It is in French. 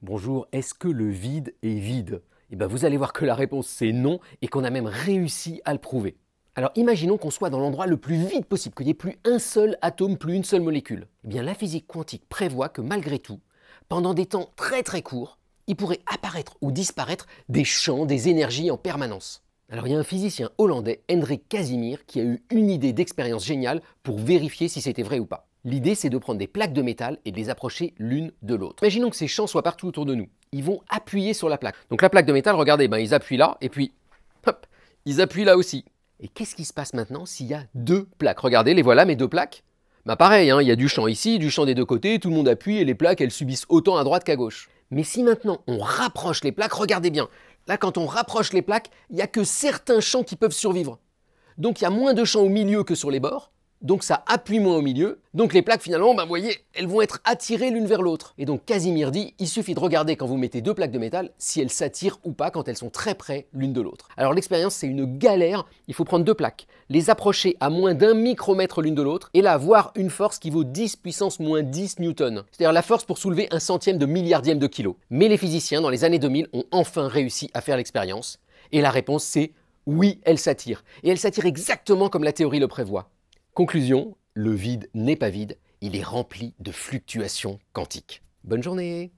Bonjour, est-ce que le vide est vide Eh bien vous allez voir que la réponse c'est non et qu'on a même réussi à le prouver. Alors imaginons qu'on soit dans l'endroit le plus vide possible, qu'il n'y ait plus un seul atome, plus une seule molécule. Eh bien la physique quantique prévoit que malgré tout, pendant des temps très très courts, il pourrait apparaître ou disparaître des champs, des énergies en permanence. Alors il y a un physicien hollandais, Hendrik Casimir, qui a eu une idée d'expérience géniale pour vérifier si c'était vrai ou pas. L'idée, c'est de prendre des plaques de métal et de les approcher l'une de l'autre. Imaginons que ces champs soient partout autour de nous. Ils vont appuyer sur la plaque. Donc la plaque de métal, regardez, ben, ils appuient là, et puis, hop, ils appuient là aussi. Et qu'est-ce qui se passe maintenant s'il y a deux plaques Regardez, les voilà, mes deux plaques. Bah pareil, hein, il y a du champ ici, du champ des deux côtés, tout le monde appuie et les plaques, elles subissent autant à droite qu'à gauche. Mais si maintenant on rapproche les plaques, regardez bien, Là, quand on rapproche les plaques, il n'y a que certains champs qui peuvent survivre. Donc il y a moins de champs au milieu que sur les bords donc ça appuie moins au milieu. Donc les plaques finalement, ben, vous voyez, elles vont être attirées l'une vers l'autre. Et donc Casimir dit, il suffit de regarder quand vous mettez deux plaques de métal si elles s'attirent ou pas quand elles sont très près l'une de l'autre. Alors l'expérience c'est une galère, il faut prendre deux plaques, les approcher à moins d'un micromètre l'une de l'autre et là avoir une force qui vaut 10 puissance moins 10 newtons. C'est-à-dire la force pour soulever un centième de milliardième de kilo. Mais les physiciens dans les années 2000 ont enfin réussi à faire l'expérience. Et la réponse c'est oui, elles s'attirent. Et elles s'attirent exactement comme la théorie le prévoit. Conclusion, le vide n'est pas vide, il est rempli de fluctuations quantiques. Bonne journée